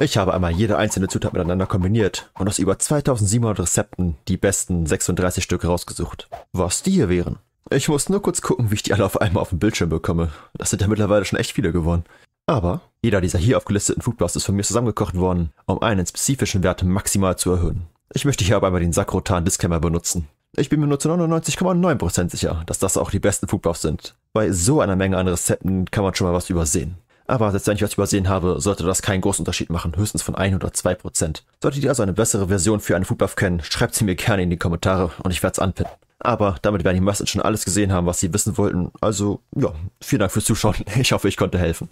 Ich habe einmal jede einzelne Zutat miteinander kombiniert und aus über 2700 Rezepten die besten 36 Stücke rausgesucht. Was die hier wären. Ich muss nur kurz gucken, wie ich die alle auf einmal auf dem Bildschirm bekomme. Das sind ja mittlerweile schon echt viele geworden. Aber jeder dieser hier aufgelisteten Foodblasts ist von mir zusammengekocht worden, um einen spezifischen Wert maximal zu erhöhen. Ich möchte hier aber einmal den sakrotan Disclaimer benutzen. Ich bin mir nur zu 99,9% sicher, dass das auch die besten Foodblasts sind. Bei so einer Menge an Rezepten kann man schon mal was übersehen. Aber selbst wenn ich was übersehen habe, sollte das keinen großen Unterschied machen, höchstens von 1 oder 2 Prozent. Solltet ihr also eine bessere Version für einen Foodbuff kennen, schreibt sie mir gerne in die Kommentare und ich werde es anpinnen. Aber damit werden die meisten schon alles gesehen haben, was sie wissen wollten. Also, ja, vielen Dank fürs Zuschauen. Ich hoffe, ich konnte helfen.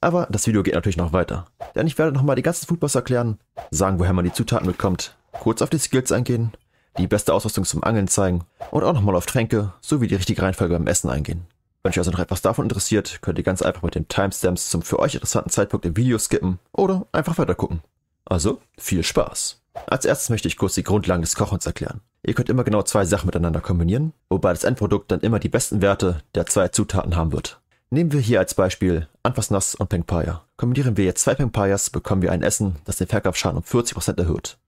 Aber das Video geht natürlich noch weiter. Denn ich werde nochmal die ganzen Foodbuffs erklären, sagen, woher man die Zutaten bekommt, kurz auf die Skills eingehen, die beste Ausrüstung zum Angeln zeigen und auch nochmal auf Tränke sowie die richtige Reihenfolge beim Essen eingehen. Wenn euch also noch etwas davon interessiert, könnt ihr ganz einfach mit den Timestamps zum für euch interessanten Zeitpunkt im Video skippen oder einfach weiter gucken. Also viel Spaß! Als erstes möchte ich kurz die Grundlagen des Kochens erklären. Ihr könnt immer genau zwei Sachen miteinander kombinieren, wobei das Endprodukt dann immer die besten Werte der zwei Zutaten haben wird. Nehmen wir hier als Beispiel Anfassnass und Pengpaya. Kombinieren wir jetzt zwei Pengpayas, bekommen wir ein Essen, das den Verkaufsschaden um 40% erhöht.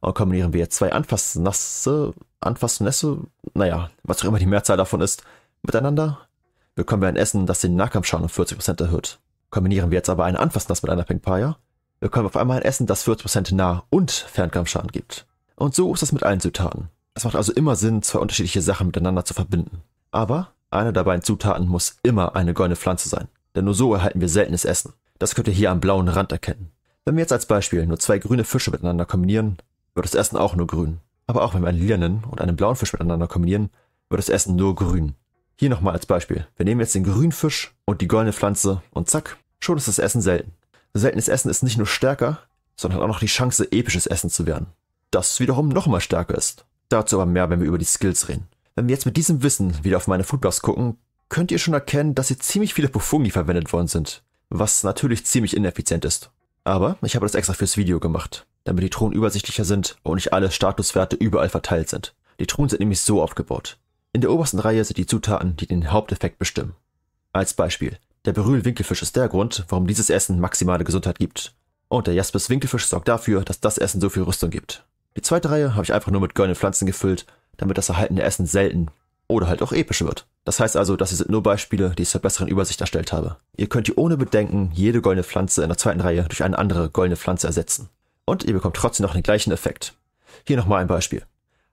Und kombinieren wir jetzt zwei Anfassnasse, Anfassnässe, naja, was auch immer die Mehrzahl davon ist, miteinander, bekommen wir ein Essen, das den Nahkampfschaden um 40% erhöht. Kombinieren wir jetzt aber ein Anfassnass mit einer Pinkpire, bekommen wir auf einmal ein Essen, das 40% Nah- und Fernkampfschaden gibt. Und so ist das mit allen Zutaten. Es macht also immer Sinn, zwei unterschiedliche Sachen miteinander zu verbinden. Aber eine der beiden Zutaten muss immer eine goldene Pflanze sein, denn nur so erhalten wir seltenes Essen. Das könnt ihr hier am blauen Rand erkennen. Wenn wir jetzt als Beispiel nur zwei grüne Fische miteinander kombinieren, wird das Essen auch nur grün. Aber auch wenn wir einen lilanen und einen blauen Fisch miteinander kombinieren, wird das Essen nur grün. Hier nochmal als Beispiel. Wir nehmen jetzt den grünen Fisch und die goldene Pflanze und zack, schon ist das Essen selten. Seltenes Essen ist nicht nur stärker, sondern hat auch noch die Chance, episches Essen zu werden. Das wiederum nochmal stärker ist. Dazu aber mehr, wenn wir über die Skills reden. Wenn wir jetzt mit diesem Wissen wieder auf meine Foodblocks gucken, könnt ihr schon erkennen, dass hier ziemlich viele Bufungi verwendet worden sind. Was natürlich ziemlich ineffizient ist. Aber ich habe das extra fürs Video gemacht, damit die Truhen übersichtlicher sind und nicht alle Statuswerte überall verteilt sind. Die Truhen sind nämlich so aufgebaut. In der obersten Reihe sind die Zutaten, die den Haupteffekt bestimmen. Als Beispiel, der beryl winkelfisch ist der Grund, warum dieses Essen maximale Gesundheit gibt. Und der Jaspis-Winkelfisch sorgt dafür, dass das Essen so viel Rüstung gibt. Die zweite Reihe habe ich einfach nur mit goldenen Pflanzen gefüllt, damit das erhaltene Essen selten oder halt auch episch wird. Das heißt also, das hier sind nur Beispiele, die ich zur besseren Übersicht erstellt habe. Ihr könnt hier ohne Bedenken jede goldene Pflanze in der zweiten Reihe durch eine andere goldene Pflanze ersetzen. Und ihr bekommt trotzdem noch den gleichen Effekt. Hier nochmal ein Beispiel.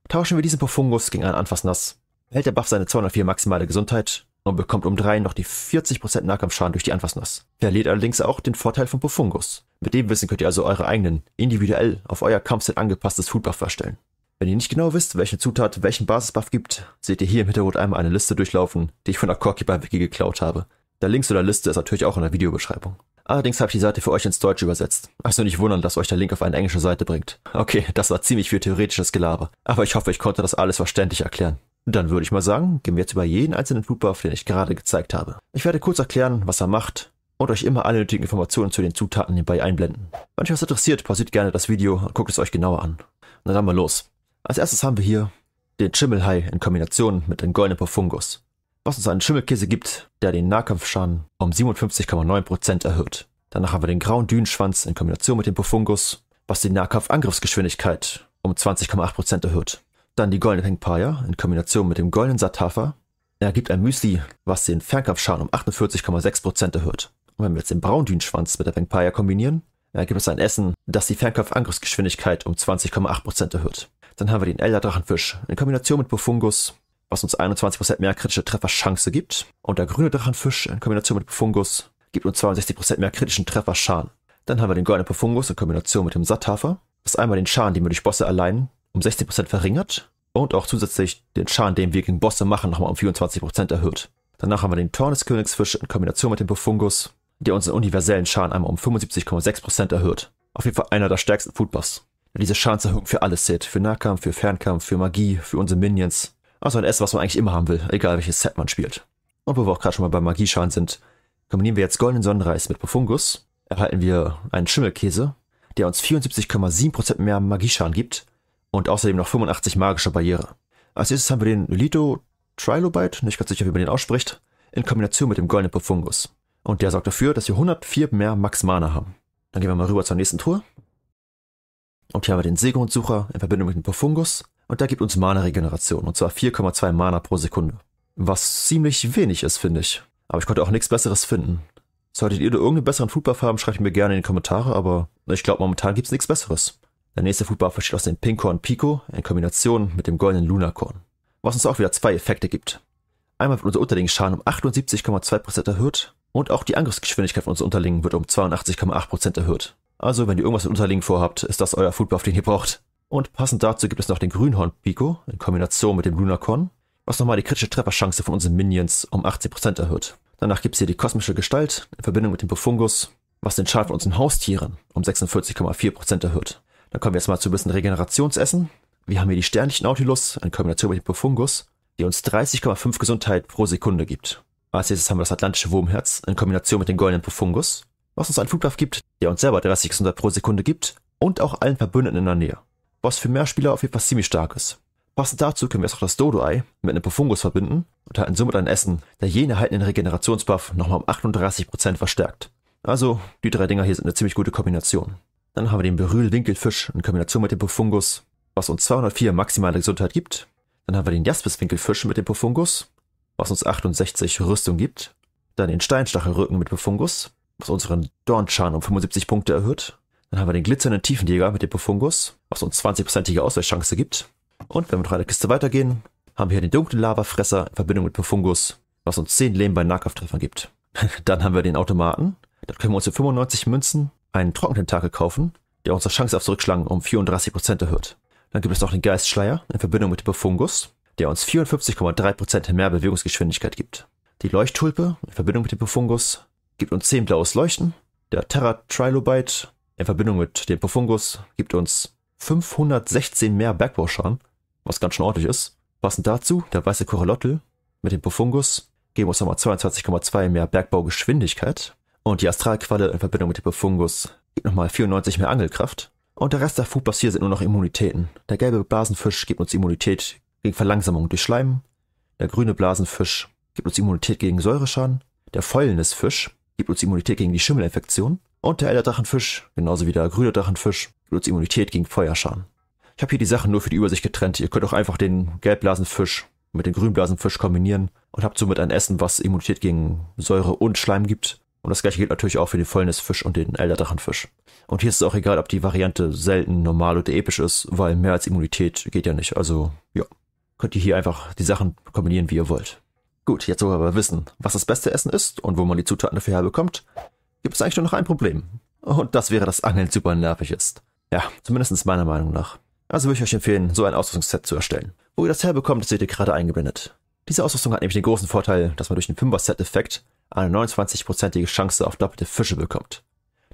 Tauschen wir diesen Profungus gegen einen Anfassnass hält der Buff seine 204 maximale Gesundheit und bekommt um 3 noch die 40% Nahkampfschaden durch die Anfassnuss. Verliert allerdings auch den Vorteil von Profungus. Mit dem Wissen könnt ihr also eure eigenen, individuell auf euer Kampfset angepasstes Foodbuff erstellen. Wenn ihr nicht genau wisst, welche Zutat welchen Basisbuff gibt, seht ihr hier im Hintergrund einmal eine Liste durchlaufen, die ich von der Corekeeper Wiki geklaut habe. Der Link zu der Liste ist natürlich auch in der Videobeschreibung. Allerdings habe ich die Seite für euch ins Deutsche übersetzt. Also nicht wundern, dass euch der Link auf eine englische Seite bringt. Okay, das war ziemlich viel theoretisches Gelaber. Aber ich hoffe, ich konnte das alles verständlich erklären. Dann würde ich mal sagen, gehen wir jetzt über jeden einzelnen Blutbuff, den ich gerade gezeigt habe. Ich werde kurz erklären, was er macht und euch immer alle nötigen Informationen zu den Zutaten hierbei einblenden. Wenn euch was interessiert, pausiert gerne das Video und guckt es euch genauer an. Na dann wir los. Als erstes haben wir hier den Schimmelhai in Kombination mit dem goldenen Porfungus, was uns einen Schimmelkäse gibt, der den Nahkampfschaden um 57,9% erhöht. Danach haben wir den grauen Dünenschwanz in Kombination mit dem Porfungus, was die Nahkampfangriffsgeschwindigkeit um 20,8% erhöht. Dann die goldene Pengpaya in Kombination mit dem goldenen Satafa gibt ein Müsli, was den Fernkampfschaden um 48,6% erhöht. Und wenn wir jetzt den Braundünenschwanz mit der Pengpaya kombinieren, gibt es ein Essen, das die Fernkampfangriffsgeschwindigkeit um 20,8% erhöht. Dann haben wir den Elder-Drachenfisch in Kombination mit Bufungus, was uns 21% mehr kritische Trefferchance gibt. Und der grüne Drachenfisch in Kombination mit Bufungus gibt uns 62% mehr kritischen Trefferschaden. Dann haben wir den goldenen Bufungus in Kombination mit dem Satthafer, was einmal den Schaden, den wir durch Bosse erleiden, um 60% verringert und auch zusätzlich den Schaden, den wir gegen Bosse machen, nochmal um 24% erhöht. Danach haben wir den Torn des Königsfisch in Kombination mit dem Bufungus, der unseren universellen Schaden einmal um 75,6% erhöht. Auf jeden Fall einer der stärksten Foodbuffs. Diese Schadenserhöhung für alles Set, Für Nahkampf, für Fernkampf, für Magie, für unsere Minions. Also ein Essen, was man eigentlich immer haben will, egal welches Set man spielt. Und wo wir auch gerade schon mal bei Magieschaden sind, kombinieren wir jetzt Goldenen Sonnenreis mit Bufungus, erhalten wir einen Schimmelkäse, der uns 74,7% mehr Magieschaden gibt und außerdem noch 85 magische Barriere. Als nächstes haben wir den Lito Trilobite, nicht ganz sicher, wie man den ausspricht, in Kombination mit dem goldenen Profungus. Und der sorgt dafür, dass wir 104 mehr Max Mana haben. Dann gehen wir mal rüber zur nächsten Tour. Und hier haben wir den Seegehundsucher in Verbindung mit dem Profungus. Und der gibt uns Mana-Regeneration, und zwar 4,2 Mana pro Sekunde. Was ziemlich wenig ist, finde ich. Aber ich konnte auch nichts Besseres finden. Solltet ihr da irgendeinen besseren Foodbuff haben, schreibt mir gerne in die Kommentare, aber ich glaube, momentan gibt es nichts Besseres. Der nächste Flugbauer besteht aus dem Pinkhorn Pico in Kombination mit dem goldenen Lunarkorn, was uns auch wieder zwei Effekte gibt. Einmal wird unser Unterlingsschaden um 78,2% erhöht und auch die Angriffsgeschwindigkeit von unseren Unterlingen wird um 82,8% erhöht. Also, wenn ihr irgendwas mit Unterlingen vorhabt, ist das euer Foodbuff, den ihr braucht. Und passend dazu gibt es noch den Grünhorn Pico in Kombination mit dem Lunarkorn, was nochmal die kritische Trefferchance von unseren Minions um 18% erhöht. Danach gibt es hier die kosmische Gestalt in Verbindung mit dem Bufungus, was den Schaden von unseren Haustieren um 46,4% erhöht. Dann kommen wir jetzt mal zu ein bisschen Regenerationsessen. Wir haben hier die Sternlichen Nautilus in Kombination mit dem Profungus, die uns 30,5 Gesundheit pro Sekunde gibt. Als nächstes haben wir das Atlantische Wurmherz in Kombination mit dem Goldenen Profungus, was uns einen Flugkraft gibt, der uns selber 30 Gesundheit pro Sekunde gibt und auch allen Verbündeten in der Nähe. Was für mehr Spieler auf jeden Fall ziemlich stark ist. Passend dazu können wir jetzt auch das Dodo-Ei mit einem Profungus verbinden und halten somit ein Essen, der jeden erhaltenen Regenerationsbuff nochmal um 38% verstärkt. Also, die drei Dinger hier sind eine ziemlich gute Kombination. Dann haben wir den Beryl-Winkelfisch in Kombination mit dem Profungus, was uns 204 maximale Gesundheit gibt. Dann haben wir den Jaspis-Winkelfisch mit dem Profungus, was uns 68 Rüstung gibt. Dann den Steinstachelrücken mit Profungus, was unseren Dornschaden um 75 Punkte erhöht. Dann haben wir den glitzernden Tiefenjäger mit dem Profungus, was uns 20%ige Ausweichchance gibt. Und wenn wir noch eine Kiste weitergehen, haben wir hier den dunklen Lavafresser in Verbindung mit Profungus, was uns 10 Leben bei Nahkampftreffern gibt. Dann haben wir den Automaten. Da können wir uns für 95 Münzen einen Trockententakel kaufen, der unsere Chance auf Zurückschlagen um 34% erhöht. Dann gibt es noch den Geistschleier in Verbindung mit dem Hyperfungus, der uns 54,3% mehr Bewegungsgeschwindigkeit gibt. Die Leuchttulpe in Verbindung mit dem Hyperfungus gibt uns 10 blaues Leuchten. Der Terra Trilobite in Verbindung mit dem Profungus gibt uns 516 mehr Bergbauschaden, was ganz schön ordentlich ist. Passend dazu, der weiße Korallottel mit dem Profungus geben uns nochmal 22,2 mehr Bergbaugeschwindigkeit. Und die Astralqualle in Verbindung mit Hippofungus gibt nochmal 94 mehr Angelkraft. Und der Rest der Foodbassier sind nur noch Immunitäten. Der gelbe Blasenfisch gibt uns Immunität gegen Verlangsamung durch Schleim. Der grüne Blasenfisch gibt uns Immunität gegen Säureschaden. Der Fäulnisfisch gibt uns Immunität gegen die Schimmelinfektion. Und der Elderdrachenfisch, genauso wie der grüne Drachenfisch, gibt uns Immunität gegen Feuerschaden. Ich habe hier die Sachen nur für die Übersicht getrennt. Ihr könnt auch einfach den Gelbblasenfisch mit dem Grünblasenfisch kombinieren und habt somit ein Essen, was Immunität gegen Säure und Schleim gibt und das gleiche gilt natürlich auch für den Fäulnisfisch und den Elderdrachenfisch. Und hier ist es auch egal, ob die Variante selten, normal oder episch ist, weil mehr als Immunität geht ja nicht. Also, ja. Könnt ihr hier einfach die Sachen kombinieren, wie ihr wollt. Gut, jetzt wollen wir aber wissen, was das beste Essen ist und wo man die Zutaten dafür herbekommt, gibt es eigentlich nur noch ein Problem. Und das wäre, dass Angeln super nervig ist. Ja, zumindest meiner Meinung nach. Also würde ich euch empfehlen, so ein Ausrüstungsset zu erstellen. Wo ihr das herbekommt, seht ihr gerade eingeblendet. Diese Ausrüstung hat nämlich den großen Vorteil, dass man durch den Fünfer-Set-Effekt eine 29-prozentige Chance auf doppelte Fische bekommt.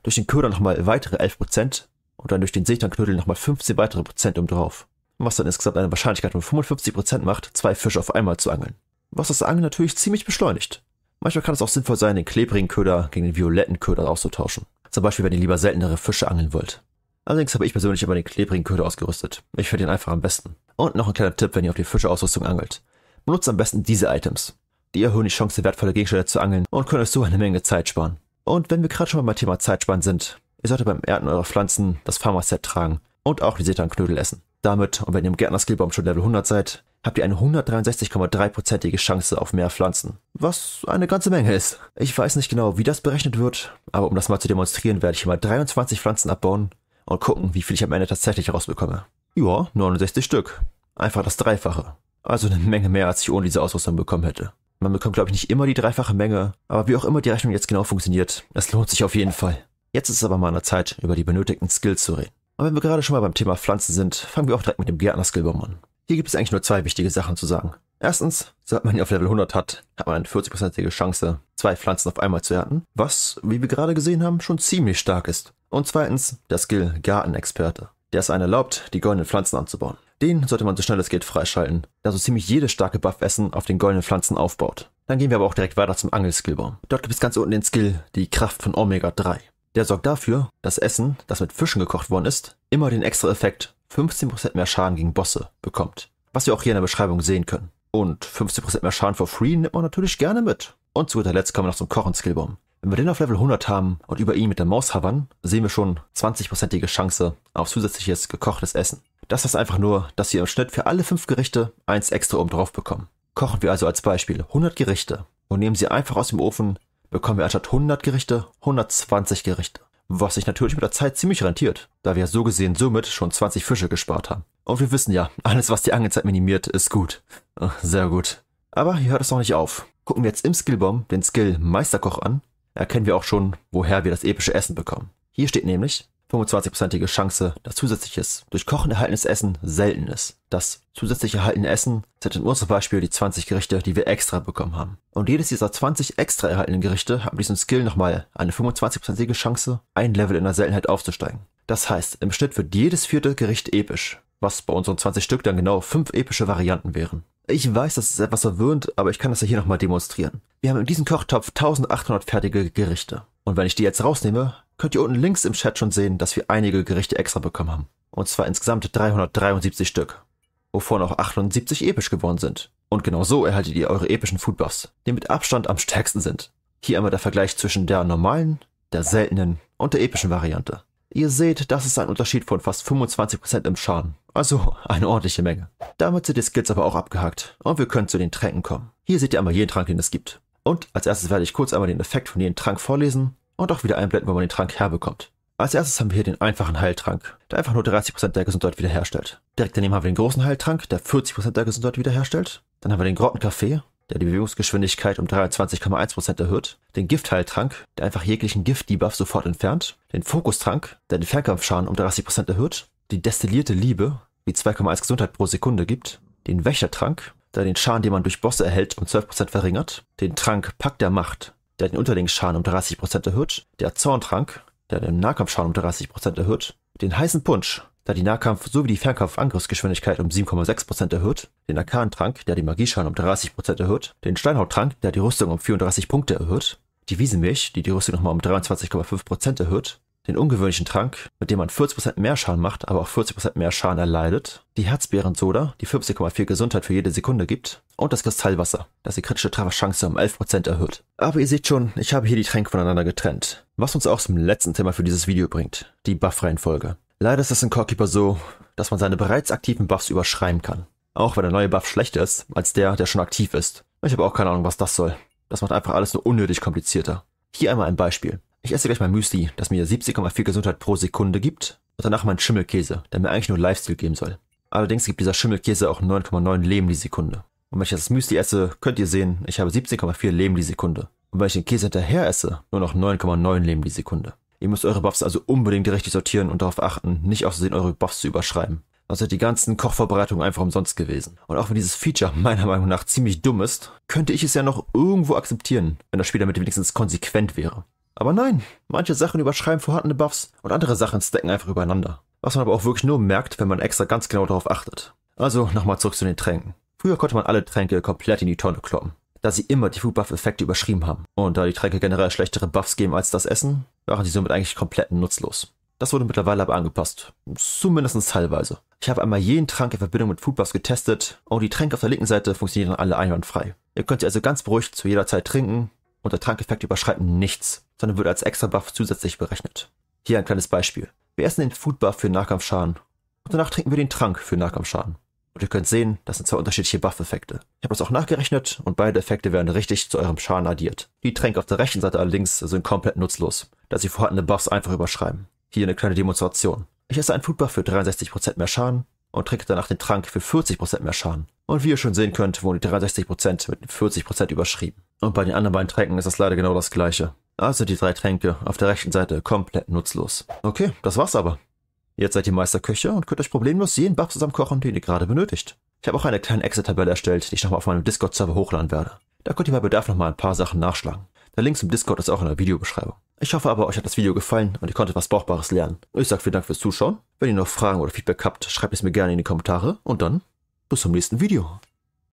Durch den Köder nochmal weitere 11% und dann durch den Seetangknödel nochmal 15 weitere Prozent um drauf. Was dann insgesamt eine Wahrscheinlichkeit von 55% macht, zwei Fische auf einmal zu angeln. Was das Angeln natürlich ziemlich beschleunigt. Manchmal kann es auch sinnvoll sein, den klebrigen Köder gegen den violetten Köder auszutauschen. Zum Beispiel, wenn ihr lieber seltenere Fische angeln wollt. Allerdings habe ich persönlich immer den klebrigen Köder ausgerüstet. Ich finde ihn einfach am besten. Und noch ein kleiner Tipp, wenn ihr auf die Fischeausrüstung angelt. Benutzt am besten diese Items. Die erhöhen die Chance, wertvolle Gegenstände zu angeln und können euch so eine Menge Zeit sparen. Und wenn wir gerade schon beim Thema Zeit sparen sind, ihr solltet beim Ernten eurer Pflanzen das Farmer-Set tragen und auch die Seetanknödel essen. Damit, und wenn ihr im Gärtner-Skillbaum schon Level 100 seid, habt ihr eine 163,3%ige Chance auf mehr Pflanzen. Was eine ganze Menge ist. Ich weiß nicht genau, wie das berechnet wird, aber um das mal zu demonstrieren, werde ich hier mal 23 Pflanzen abbauen und gucken, wie viel ich am Ende tatsächlich rausbekomme. Ja, 69 Stück. Einfach das Dreifache. Also eine Menge mehr, als ich ohne diese Ausrüstung bekommen hätte. Man bekommt, glaube ich, nicht immer die dreifache Menge, aber wie auch immer die Rechnung jetzt genau funktioniert, es lohnt sich auf jeden Fall. Jetzt ist es aber mal an der Zeit, über die benötigten Skills zu reden. Und wenn wir gerade schon mal beim Thema Pflanzen sind, fangen wir auch direkt mit dem Gärtner-Skillbaum an. Hier gibt es eigentlich nur zwei wichtige Sachen zu sagen. Erstens, sobald man ihn auf Level 100 hat, hat man eine 40%ige Chance, zwei Pflanzen auf einmal zu ernten, was, wie wir gerade gesehen haben, schon ziemlich stark ist. Und zweitens, der Skill Gartenexperte. Der es einen erlaubt, die goldenen Pflanzen anzubauen. Den sollte man so schnell es geht freischalten, da so ziemlich jedes starke Buff-Essen auf den goldenen Pflanzen aufbaut. Dann gehen wir aber auch direkt weiter zum Angelskillbaum. Dort gibt es ganz unten den Skill, die Kraft von Omega 3. Der sorgt dafür, dass Essen, das mit Fischen gekocht worden ist, immer den extra Effekt 15% mehr Schaden gegen Bosse bekommt. Was wir auch hier in der Beschreibung sehen können. Und 15% mehr Schaden for free nimmt man natürlich gerne mit. Und zu guter Letzt kommen wir noch zum Kochen-Skillbaum. Wenn wir den auf Level 100 haben und über ihn mit der Maus havern, sehen wir schon 20%ige Chance auf zusätzliches gekochtes Essen. Das ist einfach nur, dass Sie im Schnitt für alle fünf Gerichte eins extra oben drauf bekommen. Kochen wir also als Beispiel 100 Gerichte und nehmen sie einfach aus dem Ofen, bekommen wir anstatt 100 Gerichte 120 Gerichte. Was sich natürlich mit der Zeit ziemlich rentiert, da wir so gesehen somit schon 20 Fische gespart haben. Und wir wissen ja, alles was die Angelzeit minimiert, ist gut. Sehr gut. Aber hier hört es noch nicht auf. Gucken wir jetzt im Skillbomb den Skill Meisterkoch an, erkennen wir auch schon, woher wir das epische Essen bekommen. Hier steht nämlich, 25 Chance, dass zusätzliches durch Kochen erhaltenes Essen selten ist. Das zusätzlich erhaltene Essen sind in unserem Beispiel die 20 Gerichte, die wir extra bekommen haben. Und jedes dieser 20 extra erhaltenen Gerichte haben diesen Skill nochmal eine 25 Chance, ein Level in der Seltenheit aufzusteigen. Das heißt, im Schnitt wird jedes vierte Gericht episch, was bei unseren 20 Stück dann genau 5 epische Varianten wären. Ich weiß, das ist etwas verwöhnt, aber ich kann das ja hier nochmal demonstrieren. Wir haben in diesem Kochtopf 1800 fertige Gerichte. Und wenn ich die jetzt rausnehme, könnt ihr unten links im Chat schon sehen, dass wir einige Gerichte extra bekommen haben. Und zwar insgesamt 373 Stück, wovon auch 78 episch geworden sind. Und genau so erhaltet ihr eure epischen Foodbuffs, die mit Abstand am stärksten sind. Hier einmal der Vergleich zwischen der normalen, der seltenen und der epischen Variante. Ihr seht, das ist ein Unterschied von fast 25% im Schaden. Also eine ordentliche Menge. Damit sind die Skills aber auch abgehakt und wir können zu den Tränken kommen. Hier seht ihr einmal jeden Trank, den es gibt. Und als erstes werde ich kurz einmal den Effekt von jedem Trank vorlesen und auch wieder einblenden, wo man den Trank herbekommt. Als erstes haben wir hier den einfachen Heiltrank, der einfach nur 30% der Gesundheit wiederherstellt. Direkt daneben haben wir den großen Heiltrank, der 40% der Gesundheit wiederherstellt. Dann haben wir den Grottenkaffee, der die Bewegungsgeschwindigkeit um 23,1% erhöht. Den Giftheiltrank, der einfach jeglichen Gift-Debuff sofort entfernt. Den Fokustrank, der den Fernkampfschaden um 30% erhöht. Die destillierte Liebe, die 2,1 Gesundheit pro Sekunde gibt. Den Wächtertrank, der den Schaden, den man durch Bosse erhält, um 12% verringert. Den Trank Pack der Macht, der den Unterlingsschaden um 30% erhöht, der Zorntrank, der den Nahkampfschaden um 30% erhöht, den heißen Punsch, der die Nahkampf- sowie die Fernkampfangriffsgeschwindigkeit um 7,6% erhöht, den Arkantrank, der die Magieschaden um 30% erhöht, den Steinhauttrank, der die Rüstung um 34 Punkte erhöht, die Wiesenmilch, die die Rüstung nochmal um 23,5% erhöht, den ungewöhnlichen Trank, mit dem man 40% mehr Schaden macht, aber auch 40% mehr Schaden erleidet, die Herzbeeren-Soda, die 50,4 Gesundheit für jede Sekunde gibt, und das Kristallwasser, das die kritische Trefferchance um 11% erhöht. Aber ihr seht schon, ich habe hier die Tränke voneinander getrennt. Was uns auch zum letzten Thema für dieses Video bringt, die Buff-Reihenfolge. Leider ist es in Corekeeper so, dass man seine bereits aktiven Buffs überschreiben kann. Auch wenn der neue Buff schlechter ist, als der, der schon aktiv ist. Ich habe auch keine Ahnung, was das soll. Das macht einfach alles nur unnötig komplizierter. Hier einmal ein Beispiel. Ich esse gleich mein Müsli, das mir 70,4 Gesundheit pro Sekunde gibt und danach mein Schimmelkäse, der mir eigentlich nur Lifestyle geben soll. Allerdings gibt dieser Schimmelkäse auch 9,9 Leben die Sekunde. Und wenn ich das Müsli esse, könnt ihr sehen, ich habe 17,4 Leben die Sekunde. Und wenn ich den Käse hinterher esse, nur noch 9,9 Leben die Sekunde. Ihr müsst eure Buffs also unbedingt richtig sortieren und darauf achten, nicht aus eure Buffs zu überschreiben. Sonst sind die ganzen Kochvorbereitungen einfach umsonst gewesen. Und auch wenn dieses Feature meiner Meinung nach ziemlich dumm ist, könnte ich es ja noch irgendwo akzeptieren, wenn das Spiel damit wenigstens konsequent wäre. Aber nein, manche Sachen überschreiben vorhandene Buffs und andere Sachen stacken einfach übereinander. Was man aber auch wirklich nur merkt, wenn man extra ganz genau darauf achtet. Also nochmal zurück zu den Tränken. Früher konnte man alle Tränke komplett in die Tonne kloppen, da sie immer die Food-Buff-Effekte überschrieben haben. Und da die Tränke generell schlechtere Buffs geben als das Essen, waren sie somit eigentlich komplett nutzlos. Das wurde mittlerweile aber angepasst. Zumindest teilweise. Ich habe einmal jeden Trank in Verbindung mit Foodbuffs getestet und die Tränke auf der linken Seite funktionieren alle einwandfrei. Ihr könnt sie also ganz beruhigt zu jeder Zeit trinken und der Trankeffekt überschreiten nichts, sondern wird als extra Buff zusätzlich berechnet. Hier ein kleines Beispiel. Wir essen den Food Buff für Nahkampfschaden und danach trinken wir den Trank für Nahkampfschaden. Und ihr könnt sehen, das sind zwei unterschiedliche Buff-Effekte. Ich habe das auch nachgerechnet und beide Effekte werden richtig zu eurem Schaden addiert. Die Tränke auf der rechten Seite allerdings sind komplett nutzlos, da sie vorhandene Buffs einfach überschreiben. Hier eine kleine Demonstration. Ich esse einen Food Buff für 63% mehr Schaden und trinke danach den Trank für 40% mehr Schaden. Und wie ihr schon sehen könnt, wurden die 63% mit 40% überschrieben. Und bei den anderen beiden Tränken ist das leider genau das gleiche. Also die drei Tränke auf der rechten Seite komplett nutzlos. Okay, das war's aber. Jetzt seid ihr Meisterköche und könnt euch problemlos jeden Buff zusammenkochen, den ihr gerade benötigt. Ich habe auch eine kleine Excel-Tabelle erstellt, die ich nochmal auf meinem Discord-Server hochladen werde. Da könnt ihr bei Bedarf nochmal ein paar Sachen nachschlagen. Der Link zum Discord ist auch in der Videobeschreibung. Ich hoffe aber, euch hat das Video gefallen und ihr konntet was Brauchbares lernen. Ich sage vielen Dank fürs Zuschauen. Wenn ihr noch Fragen oder Feedback habt, schreibt es mir gerne in die Kommentare und dann bis zum nächsten Video.